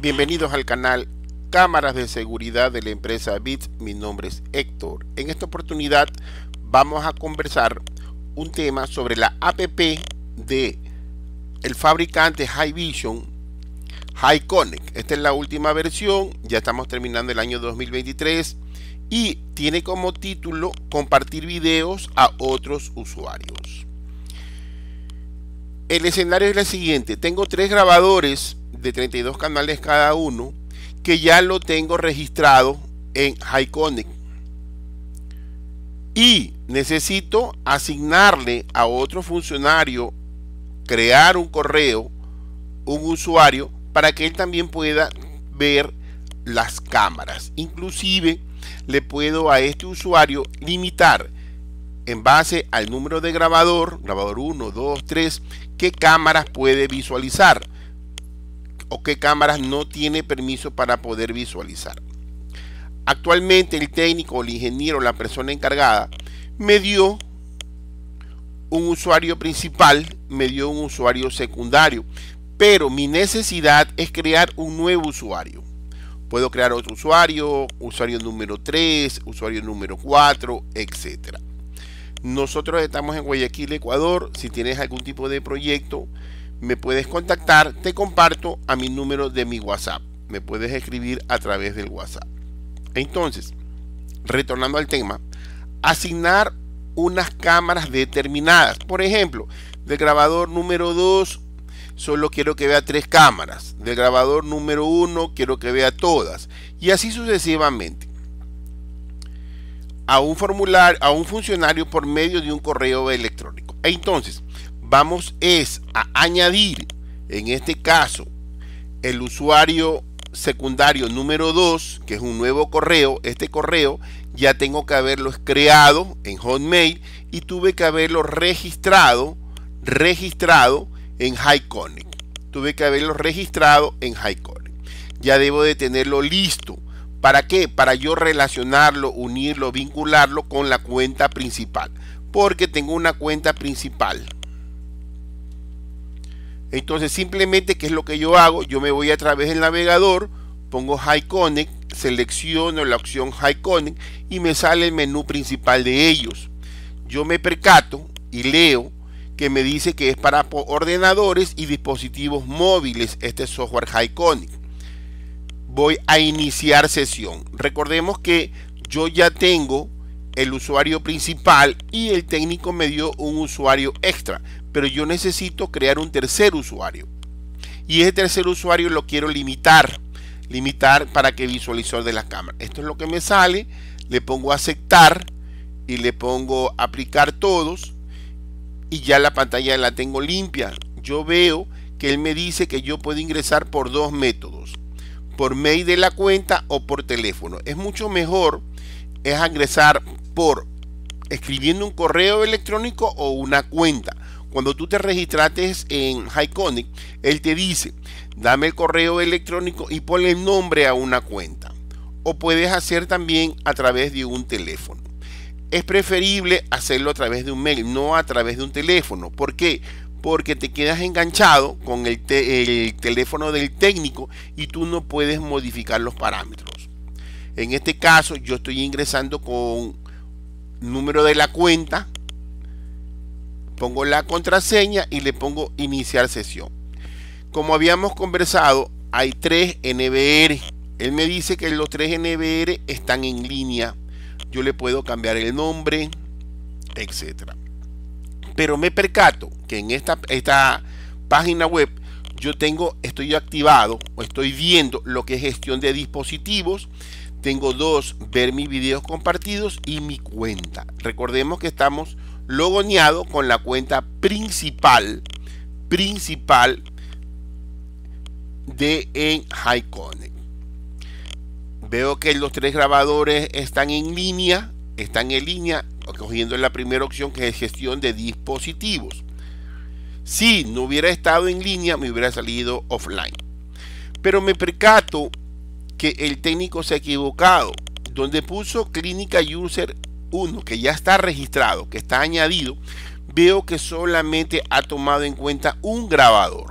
Bienvenidos al canal Cámaras de Seguridad de la empresa BITS. Mi nombre es Héctor. En esta oportunidad vamos a conversar un tema sobre la APP de el fabricante High Vision High Esta es la última versión, ya estamos terminando el año 2023 y tiene como título compartir videos a otros usuarios. El escenario es el siguiente, tengo tres grabadores de 32 canales cada uno que ya lo tengo registrado en Hyconic. Y necesito asignarle a otro funcionario, crear un correo, un usuario, para que él también pueda ver las cámaras. Inclusive le puedo a este usuario limitar en base al número de grabador, grabador 1, 2, 3, qué cámaras puede visualizar o qué cámaras no tiene permiso para poder visualizar. Actualmente el técnico, el ingeniero, la persona encargada me dio un usuario principal, me dio un usuario secundario, pero mi necesidad es crear un nuevo usuario. Puedo crear otro usuario, usuario número 3, usuario número 4, etcétera. Nosotros estamos en Guayaquil, Ecuador. Si tienes algún tipo de proyecto, me puedes contactar, te comparto a mi número de mi WhatsApp. Me puedes escribir a través del WhatsApp. Entonces, retornando al tema, asignar unas cámaras determinadas. Por ejemplo, del grabador número 2 solo quiero que vea tres cámaras. Del grabador número 1 quiero que vea todas. Y así sucesivamente. A un formulario, a un funcionario por medio de un correo electrónico. Entonces, vamos es a añadir, en este caso, el usuario secundario número 2, que es un nuevo correo, este correo ya tengo que haberlo creado en Hotmail y tuve que haberlo registrado, registrado en HighConnect. Tuve que haberlo registrado en Hi-Connect. Ya debo de tenerlo listo. ¿Para qué? Para yo relacionarlo, unirlo, vincularlo con la cuenta principal. Porque tengo una cuenta principal entonces simplemente, ¿qué es lo que yo hago? Yo me voy a través del navegador, pongo High Connect, selecciono la opción High Connect y me sale el menú principal de ellos. Yo me percato y leo que me dice que es para ordenadores y dispositivos móviles este software High Connect. Voy a iniciar sesión. Recordemos que yo ya tengo el usuario principal y el técnico me dio un usuario extra, pero yo necesito crear un tercer usuario. Y ese tercer usuario lo quiero limitar, limitar para que visualizó de la cámara. Esto es lo que me sale, le pongo aceptar y le pongo aplicar todos y ya la pantalla la tengo limpia. Yo veo que él me dice que yo puedo ingresar por dos métodos, por mail de la cuenta o por teléfono. Es mucho mejor es ingresar por escribiendo un correo electrónico o una cuenta. Cuando tú te registrates en Hyconic, él te dice, dame el correo electrónico y ponle el nombre a una cuenta. O puedes hacer también a través de un teléfono. Es preferible hacerlo a través de un mail, no a través de un teléfono. ¿Por qué? porque te quedas enganchado con el, teléfono del técnico y tú no puedes modificar los parámetros. En este caso yo estoy ingresando con número de la cuenta, pongo la contraseña y le pongo iniciar sesión. Como habíamos conversado, hay tres NBR. Él me dice que los tres NBR están en línea. Yo le puedo cambiar el nombre, etcétera. Pero me percato que en esta, esta página web yo tengo, estoy activado o estoy viendo lo que es gestión de dispositivos, tengo dos, ver mis videos compartidos y mi cuenta. Recordemos que estamos logoneados con la cuenta principal, principal de en Connect. Veo que los tres grabadores están en línea, están en línea, cogiendo la primera opción que es gestión de dispositivos. Si no hubiera estado en línea, me hubiera salido offline. Pero me percato que el técnico se ha equivocado, donde puso Clínica User 1, que ya está registrado, que está añadido, veo que solamente ha tomado en cuenta un grabador.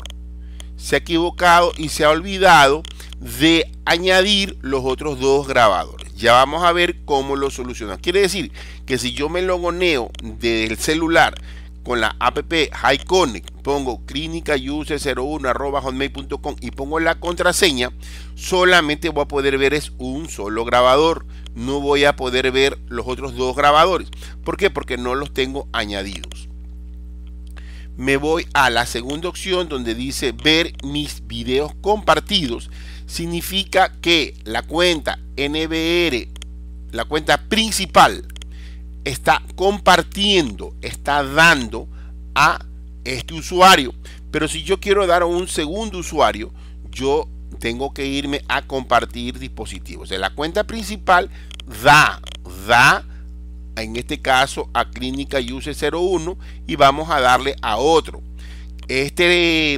Se ha equivocado y se ha olvidado de añadir los otros dos grabadores. Ya vamos a ver cómo lo soluciona. Quiere decir que si yo me logoneo del celular con la app HighConnect pongo clínicauser hotmail.com y pongo la contraseña, solamente voy a poder ver es un solo grabador. No voy a poder ver los otros dos grabadores. ¿Por qué? Porque no los tengo añadidos. Me voy a la segunda opción donde dice ver mis videos compartidos. Significa que la cuenta NBR, la cuenta principal está compartiendo, está dando a este usuario. Pero si yo quiero dar a un segundo usuario, yo tengo que irme a compartir dispositivos. De la cuenta principal da, da, en este caso a Clínica use 01 y vamos a darle a otro. Este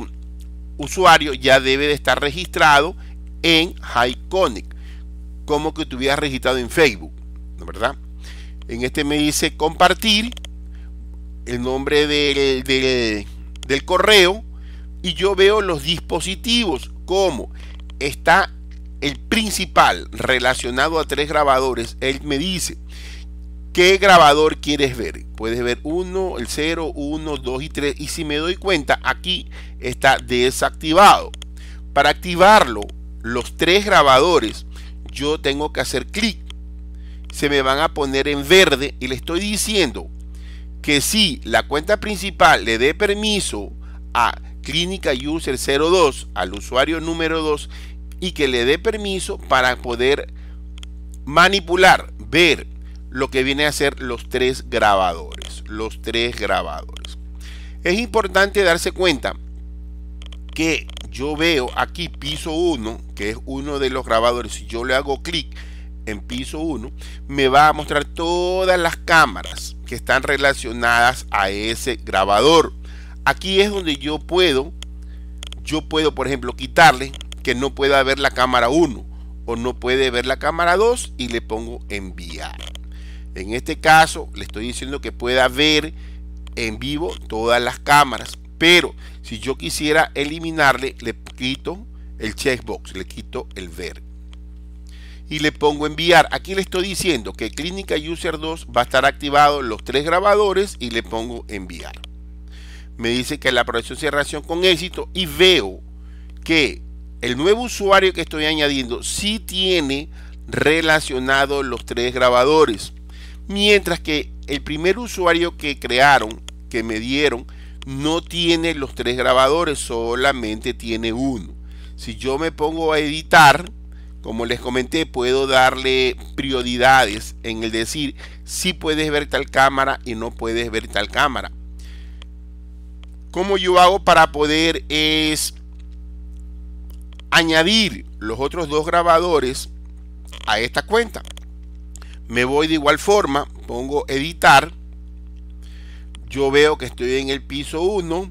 usuario ya debe de estar registrado en Hyconic, como que estuviera registrado en Facebook, ¿verdad? En este me dice compartir, el nombre del, correo y yo veo los dispositivos como está el principal relacionado a tres grabadores. Él me dice, ¿qué grabador quieres ver? Puedes ver 1, el 0, 1, 2 y 3. Y si me doy cuenta, aquí está desactivado. Para activarlo, los tres grabadores, yo tengo que hacer clic se me van a poner en verde y le estoy diciendo que si la cuenta principal le dé permiso a Clínica User 02, al usuario número 2, y que le dé permiso para poder manipular, ver lo que viene a ser los tres grabadores, los tres grabadores. Es importante darse cuenta que yo veo aquí piso 1, que es uno de los grabadores, si yo le hago clic, en piso 1, me va a mostrar todas las cámaras que están relacionadas a ese grabador. Aquí es donde yo puedo, yo puedo, por ejemplo, quitarle que no pueda ver la cámara 1 o no puede ver la cámara 2 y le pongo enviar. En este caso, le estoy diciendo que pueda ver en vivo todas las cámaras. Pero si yo quisiera eliminarle, le quito el checkbox, le quito el ver y le pongo enviar. Aquí le estoy diciendo que Clínica User 2 va a estar activado los tres grabadores y le pongo enviar. Me dice que la aprobación cerración con éxito y veo que el nuevo usuario que estoy añadiendo sí tiene relacionado los tres grabadores. Mientras que el primer usuario que crearon, que me dieron, no tiene los tres grabadores, solamente tiene uno. Si yo me pongo a editar, como les comenté, puedo darle prioridades en el decir si puedes ver tal cámara y no puedes ver tal cámara. Como yo hago para poder es añadir los otros dos grabadores a esta cuenta. Me voy de igual forma, pongo editar. Yo veo que estoy en el piso 1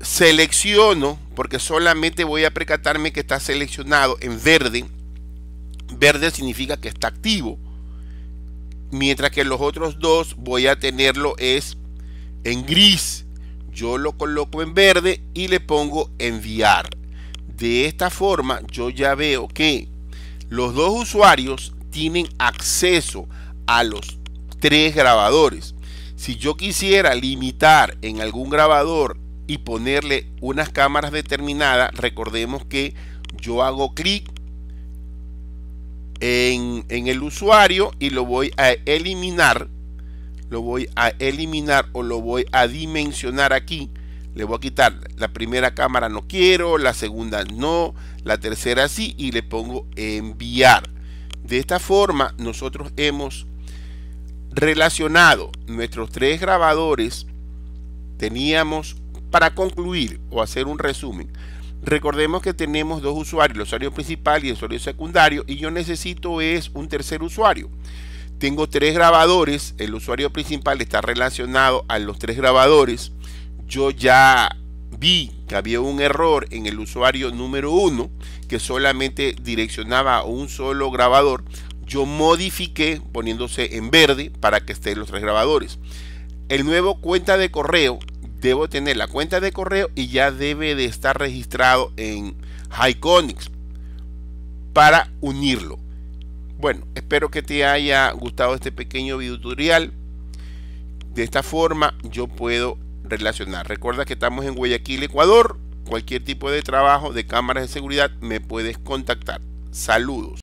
selecciono, porque solamente voy a precatarme que está seleccionado en verde. Verde significa que está activo. Mientras que los otros dos voy a tenerlo es en gris. Yo lo coloco en verde y le pongo enviar. De esta forma yo ya veo que los dos usuarios tienen acceso a los tres grabadores. Si yo quisiera limitar en algún grabador y ponerle unas cámaras determinadas, recordemos que yo hago clic en, en, el usuario y lo voy a eliminar. Lo voy a eliminar o lo voy a dimensionar aquí. Le voy a quitar la primera cámara no quiero, la segunda no, la tercera sí y le pongo enviar. De esta forma nosotros hemos relacionado nuestros tres grabadores. Teníamos para concluir o hacer un resumen, recordemos que tenemos dos usuarios, el usuario principal y el usuario secundario, y yo necesito es un tercer usuario. Tengo tres grabadores, el usuario principal está relacionado a los tres grabadores. Yo ya vi que había un error en el usuario número uno que solamente direccionaba a un solo grabador. Yo modifiqué poniéndose en verde para que estén los tres grabadores. El nuevo cuenta de correo debo tener la cuenta de correo y ya debe de estar registrado en Hyconics para unirlo. Bueno, espero que te haya gustado este pequeño video tutorial. De esta forma yo puedo relacionar. Recuerda que estamos en Guayaquil, Ecuador. Cualquier tipo de trabajo de cámaras de seguridad me puedes contactar. Saludos.